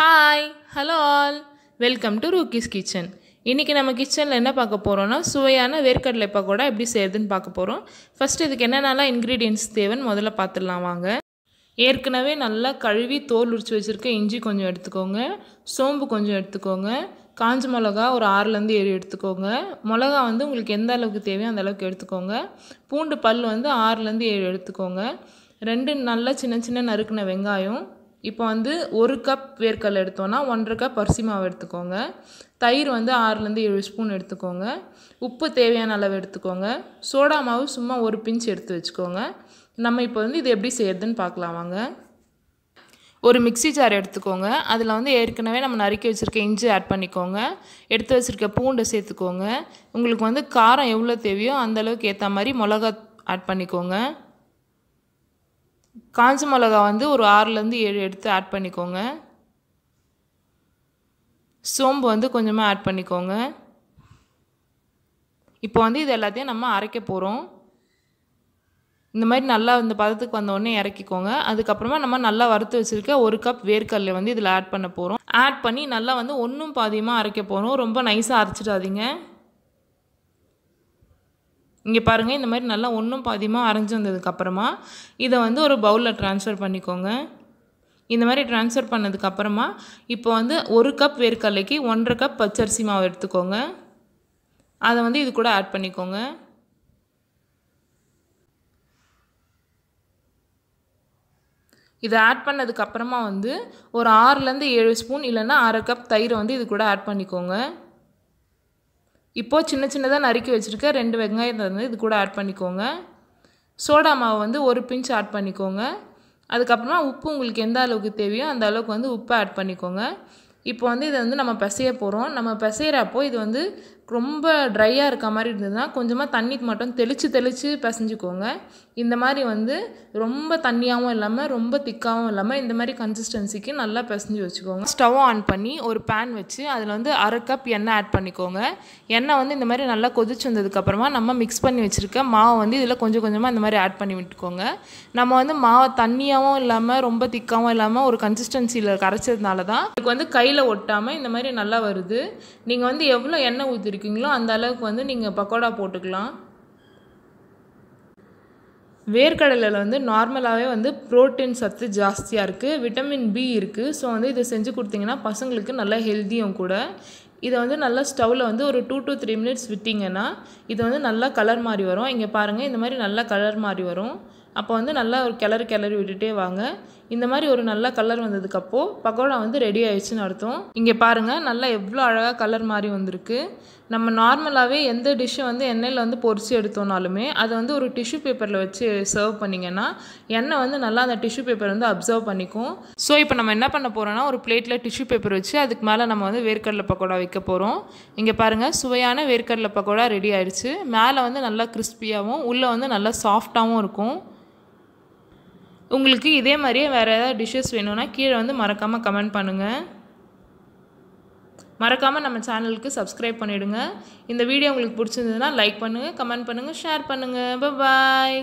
hi hello all welcome to Rookie's kitchen இன்றைக்கி நம்ம கிச்சனில் என்ன பார்க்க போகிறோன்னா சுவையான வேர்க்கடலை பக்கோடா எப்படி செய்கிறதுன்னு பார்க்க போகிறோம் ஃபஸ்ட்டு இதுக்கு என்னென்னலாம் இன்க்ரீடியன்ஸ் தேவைன்னு முதல்ல பார்த்துடலாம் வாங்க ஏற்கனவே நல்லா கழுவி தோல் உரிச்சு வச்சுருக்க இஞ்சி கொஞ்சம் எடுத்துக்கோங்க சோம்பு கொஞ்சம் எடுத்துக்கோங்க காஞ்ச மிளகா ஒரு ஆறுலேருந்து ஏழு எடுத்துக்கோங்க மிளகா வந்து உங்களுக்கு எந்த அளவுக்கு தேவையோ அந்த அளவுக்கு எடுத்துக்கோங்க பூண்டு பல் வந்து ஆறுலேருந்து ஏழு எடுத்துக்கோங்க ரெண்டு நல்லா சின்ன சின்ன நறுக்கின வெங்காயம் இப்போ வந்து ஒரு கப் வேர்க்கல் எடுத்தோன்னா ஒன்றரை கப் அரிசி மாவு எடுத்துக்கோங்க தயிர் வந்து ஆறுலேருந்து ஏழு ஸ்பூன் எடுத்துக்கோங்க உப்பு தேவையான அளவு எடுத்துக்கோங்க சோடா மாவு சும்மா ஒரு பிஞ்ச் எடுத்து வச்சுக்கோங்க நம்ம இப்போ வந்து இது எப்படி செய்யறதுன்னு பார்க்கலாம் வாங்க ஒரு மிக்சி ஜார் எடுத்துக்கோங்க அதில் வந்து ஏற்கனவே நம்ம நறுக்கி வச்சுருக்க இஞ்சி ஆட் பண்ணிக்கோங்க எடுத்து வச்சுருக்க பூண்டை சேர்த்துக்கோங்க உங்களுக்கு வந்து காரம் எவ்வளோ தேவையோ அந்தளவுக்கு ஏற்ற மாதிரி மிளகா ஆட் பண்ணிக்கோங்க காஞ்ச மிளகா வந்து ஒரு ஆறுலேருந்து ஏழு எடுத்து ஆட் பண்ணிக்கோங்க சோம்பு வந்து கொஞ்சமாக ஆட் பண்ணிக்கோங்க இப்போ வந்து இது எல்லாத்தையும் நம்ம அரைக்க போகிறோம் இந்த மாதிரி நல்லா இந்த பதத்துக்கு வந்தோடனே இறக்கிக்கோங்க அதுக்கப்புறமா நம்ம நல்லா வறுத்து வச்சுருக்க ஒரு கப் வேர்க்கடலை வந்து இதில் ஆட் பண்ண போகிறோம் ஆட் பண்ணி நல்லா வந்து ஒன்றும் பாதியமாக அரைக்க போகிறோம் ரொம்ப நைஸாக அரைச்சிடாதீங்க இங்கே பாருங்கள் இந்த மாதிரி நல்லா ஒன்றும் பாதியமாக அரைஞ்சி வந்ததுக்கப்புறமா இதை வந்து ஒரு பவுலில் ட்ரான்ஸ்ஃபர் பண்ணிக்கோங்க இந்த மாதிரி ட்ரான்ஸ்ஃபர் பண்ணதுக்கப்புறமா இப்போ வந்து ஒரு கப் வேர்க்கடலைக்கு ஒன்றரை கப் பச்சரிசி மாவு எடுத்துக்கோங்க அதை வந்து இது கூட ஆட் பண்ணிக்கோங்க இதை ஆட் பண்ணதுக்கப்புறமா வந்து ஒரு ஆறுலேருந்து ஏழு ஸ்பூன் இல்லைன்னா அரை கப் தயிரை வந்து இது கூட ஆட் பண்ணிக்கோங்க இப்போது சின்ன சின்னதாக நறுக்கி வச்சுருக்கேன் ரெண்டு வெங்காயம் வந்து இது கூட ஆட் பண்ணிக்கோங்க சோடா மாவு வந்து ஒரு பிஞ்ச் ஆட் பண்ணிக்கோங்க அதுக்கப்புறமா உப்பு உங்களுக்கு எந்த அளவுக்கு தேவையோ அந்த அளவுக்கு வந்து உப்பை ஆட் பண்ணிக்கோங்க இப்போ வந்து இதை வந்து நம்ம பிசைய போகிறோம் நம்ம பிசைகிறப்போ இது வந்து ரொம்ப ட்ரையாக இருக்க மாதிரி இருந்ததுன்னா கொஞ்சமாக தண்ணி மட்டும் தெளித்து தெளித்து பிசைஞ்சிக்கோங்க இந்த மாதிரி வந்து ரொம்ப தண்ணியாகவும் இல்லாமல் ரொம்ப திக்காகவும் இல்லாமல் இந்த மாதிரி கன்சிஸ்டன்சிக்கு நல்லா பிசைஞ்சு வச்சுக்கோங்க ஸ்டவ் ஆன் பண்ணி ஒரு பேன் வச்சு அதில் வந்து அரை கப் எண்ணெய் ஆட் பண்ணிக்கோங்க எண்ணெய் வந்து இந்த மாதிரி நல்லா கொதிச்சு வந்ததுக்கப்புறமா நம்ம மிக்ஸ் பண்ணி வச்சுருக்க மாவை வந்து இதில் கொஞ்சம் கொஞ்சமாக இந்த மாதிரி ஆட் பண்ணி விட்டுக்கோங்க நம்ம வந்து மாவை தண்ணியாகவும் இல்லாமல் ரொம்ப திக்காகவும் இல்லாமல் ஒரு கன்சிஸ்டன்சியில் கரைச்சதுனால தான் இதுக்கு வந்து கையில் ஒட்டாமல் இந்த மாதிரி நல்லா வருது நீங்கள் வந்து எவ்வளோ எண்ணெய் ஊற்றுறீங்க இருக்கீங்களோ அந்த அளவுக்கு வந்து நீங்கள் பக்கோடா போட்டுக்கலாம் வேர்க்கடலையில் வந்து நார்மலாகவே வந்து ப்ரோட்டீன் சத்து ஜாஸ்தியாக இருக்குது விட்டமின் பி இருக்குது ஸோ வந்து இதை செஞ்சு கொடுத்தீங்கன்னா பசங்களுக்கு நல்ல ஹெல்த்தியும் கூட இதை வந்து நல்லா ஸ்டவ்வில் வந்து ஒரு டூ டு த்ரீ மினிட்ஸ் விட்டிங்கன்னா இது வந்து நல்லா கலர் மாதிரி வரும் இங்கே பாருங்கள் இந்த மாதிரி நல்லா கலர் மாதிரி வரும் அப்போ வந்து நல்லா ஒரு கிளறு கிளறி விட்டுட்டே வாங்க இந்த மாதிரி ஒரு நல்ல கலர் வந்ததுக்கப்போ பகோடா வந்து ரெடி ஆயிடுச்சுன்னு அர்த்தம் இங்கே பாருங்கள் நல்லா எவ்வளோ அழகாக கலர் மாதிரி வந்திருக்கு நம்ம நார்மலாகவே எந்த டிஷ்ஷை வந்து எண்ணெயில் வந்து பொறிச்சு எடுத்தோனாலுமே அதை வந்து ஒரு டிஷ்யூ பேப்பரில் வச்சு சர்வ் பண்ணிங்கன்னா எண்ணெய் வந்து நல்லா அந்த டிஷ்யூ பேப்பர் வந்து அப்சர்வ் பண்ணிக்கும் ஸோ இப்போ நம்ம என்ன பண்ண போகிறோன்னா ஒரு பிளேட்டில் டிஷ்யூ பேப்பர் வச்சு அதுக்கு மேலே நம்ம வந்து வேர்க்கடலை பக்கோடா வைக்கணும் வைக்க போகிறோம் இங்கே பாருங்கள் சுவையான வேர்க்கடலை பக்கோடா ரெடி ஆயிடுச்சு மேலே வந்து நல்லா கிறிஸ்பியாகவும் உள்ளே வந்து நல்லா சாஃப்டாகவும் இருக்கும் உங்களுக்கு இதே மாதிரியே வேறு ஏதாவது டிஷ்ஷஸ் வேணும்னா கீழே வந்து மறக்காமல் கமெண்ட் பண்ணுங்கள் மறக்காமல் நம்ம சேனலுக்கு சப்ஸ்கிரைப் பண்ணிவிடுங்க இந்த வீடியோ உங்களுக்கு பிடிச்சிருந்ததுன்னா லைக் பண்ணுங்கள் கமெண்ட் பண்ணுங்கள் ஷேர் பண்ணுங்கள் பாய்